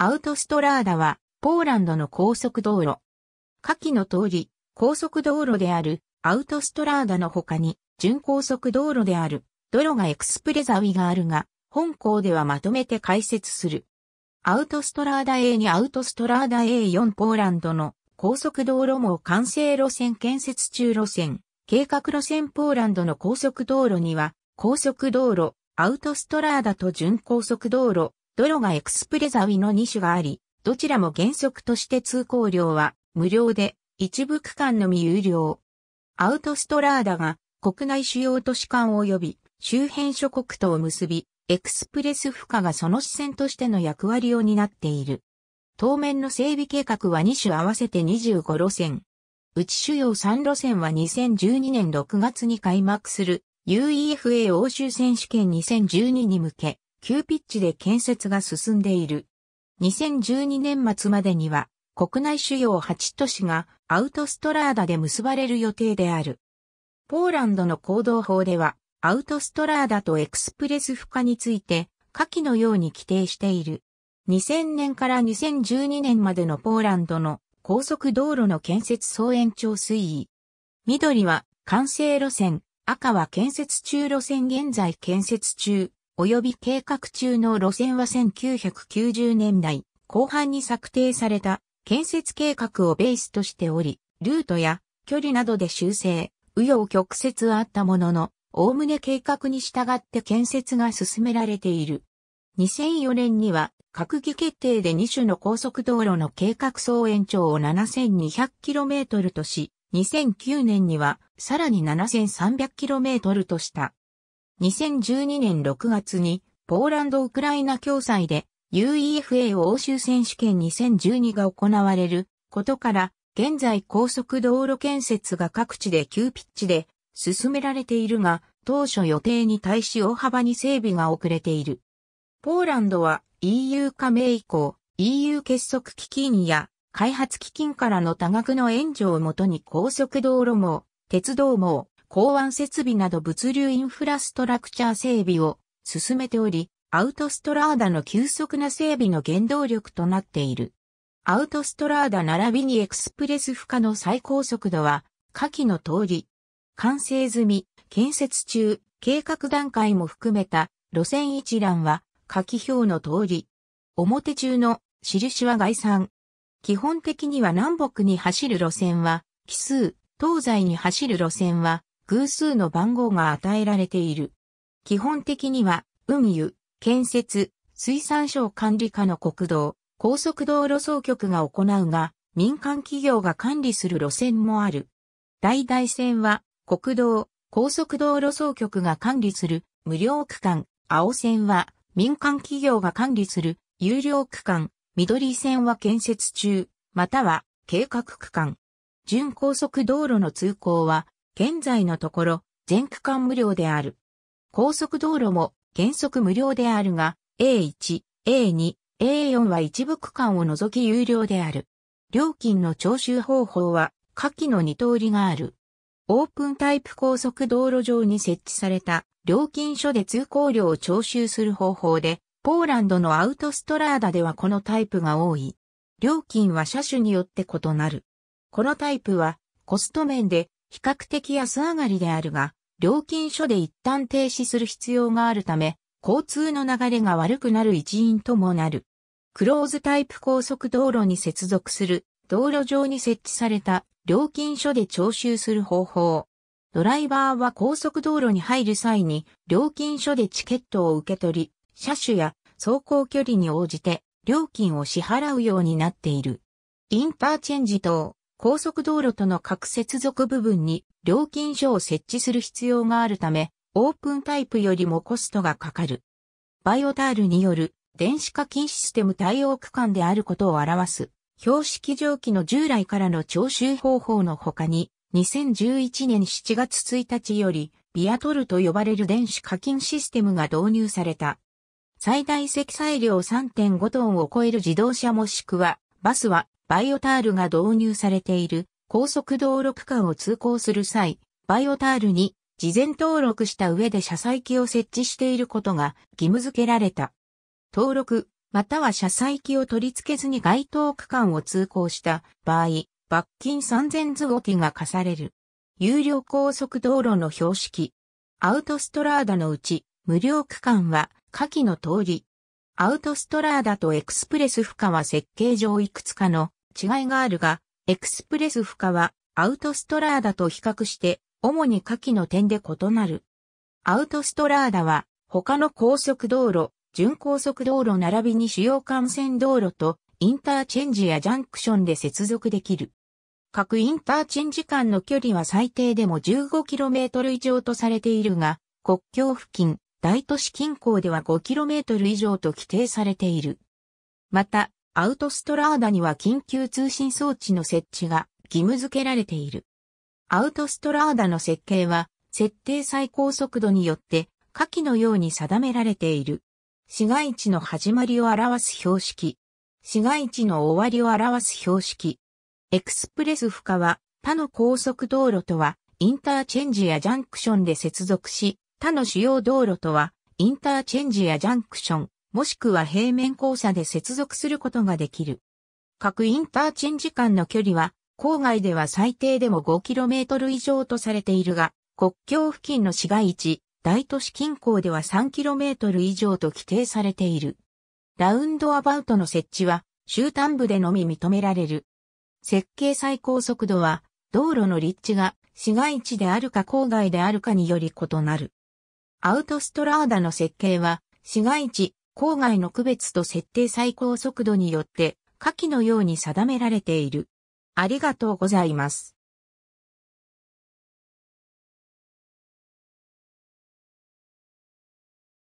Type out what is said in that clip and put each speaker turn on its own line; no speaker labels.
アウトストラーダは、ポーランドの高速道路。下記の通り、高速道路であるアウトストラーダの他に、準高速道路であるドロガエクスプレザウィがあるが、本校ではまとめて解説する。アウトストラーダ A2 アウトストラーダ A4 ポーランドの高速道路も完成路線建設中路線、計画路線ポーランドの高速道路には、高速道路、アウトストラーダと準高速道路、ドロがエクスプレザウィの2種があり、どちらも原則として通行料は無料で、一部区間のみ有料。アウトストラーダが国内主要都市間及び周辺諸国とを結び、エクスプレス負荷がその支線としての役割を担っている。当面の整備計画は2種合わせて25路線。うち主要3路線は2012年6月に開幕する UEFA 欧州選手権2012に向け、急ピッチで建設が進んでいる。2012年末までには国内主要8都市がアウトストラーダで結ばれる予定である。ポーランドの行動法ではアウトストラーダとエクスプレス負荷について下記のように規定している。2000年から2012年までのポーランドの高速道路の建設総延長推移。緑は完成路線、赤は建設中路線現在建設中。及び計画中の路線は1990年代後半に策定された建設計画をベースとしており、ルートや距離などで修正、紆余曲折はあったものの、おおむね計画に従って建設が進められている。2004年には閣議決定で2種の高速道路の計画総延長を 7200km とし、2009年にはさらに 7300km とした。2012年6月にポーランド・ウクライナ共催で UEFA 欧州選手権2012が行われることから現在高速道路建設が各地で急ピッチで進められているが当初予定に対し大幅に整備が遅れている。ポーランドは EU 加盟以降 EU 結束基金や開発基金からの多額の援助をもとに高速道路網、鉄道網、港湾設備など物流インフラストラクチャー整備を進めており、アウトストラーダの急速な整備の原動力となっている。アウトストラーダ並びにエクスプレス負荷の最高速度は、下記の通り、完成済み、建設中、計画段階も含めた路線一覧は、下記表の通り、表中の印は概算。基本的には南北に走る路線は、奇数、東西に走る路線は、偶数の番号が与えられている。基本的には、運輸、建設、水産省管理課の国道、高速道路総局が行うが、民間企業が管理する路線もある。大々線は、国道、高速道路総局が管理する無料区間、青線は民間企業が管理する有料区間、緑線は建設中、または計画区間。準高速道路の通行は現在のところ、全区間無料である。高速道路も原則無料であるが、A1、A2、A4 は一部区間を除き有料である。料金の徴収方法は、下記の2通りがある。オープンタイプ高速道路上に設置された料金所で通行料を徴収する方法で、ポーランドのアウトストラーダではこのタイプが多い。料金は車種によって異なる。このタイプはコスト面で比較的安上がりであるが、料金所で一旦停止する必要があるため、交通の流れが悪くなる一因ともなる。クローズタイプ高速道路に接続する道路上に設置された料金所で徴収する方法。ドライバーは高速道路に入る際に料金所でチケットを受け取り、車種や走行距離に応じて料金を支払うようになっている。インターチェンジ等、高速道路との各接続部分に料金所を設置する必要があるため、オープンタイプよりもコストがかかる。バイオタールによる電子課金システム対応区間であることを表す、標識上記の従来からの徴収方法の他に、2011年7月1日より、ビアトルと呼ばれる電子課金システムが導入された。最大積載量3.5トンを超える自動車もしくは、バスはバイオタールが導入されている高速道路区間を通行する際、バイオタールに事前登録した上で車載機を設置していることが義務付けられた。登録、または車載機を取り付けずに該当区間を通行した場合、罰金3000ズゴティが課される。有料高速道路の標識。アウトストラーダのうち、無料区間は下記の通り。アウトストラーダとエクスプレス負荷は設計上いくつかの違いがあるが、エクスプレス負荷はアウトストラーダと比較して主に下記の点で異なる。アウトストラーダは他の高速道路、準高速道路並びに主要幹線道路とインターチェンジやジャンクションで接続できる。各インターチェンジ間の距離は最低でも 15km 以上とされているが、国境付近、大都市近郊では 5km 以上と規定されている。また、アウトストラーダには緊急通信装置の設置が義務付けられている。アウトストラーダの設計は、設定最高速度によって下記のように定められている。市街地の始まりを表す標識。市街地の終わりを表す標識。エクスプレス負荷は他の高速道路とはインターチェンジやジャンクションで接続し、他の主要道路とはインターチェンジやジャンクション、もしくは平面交差で接続することができる。各インターチェンジ間の距離は、郊外では最低でも 5km 以上とされているが、国境付近の市街地、大都市近郊では 3km 以上と規定されている。ラウンドアバウトの設置は、終端部でのみ認められる。設計最高速度は、道路の立地が市街地であるか郊外であるかにより異なる。アウトストラーダの設計は、市街地、郊外の区別と設定最高速度によって下記のように定められている。ありがとうございます。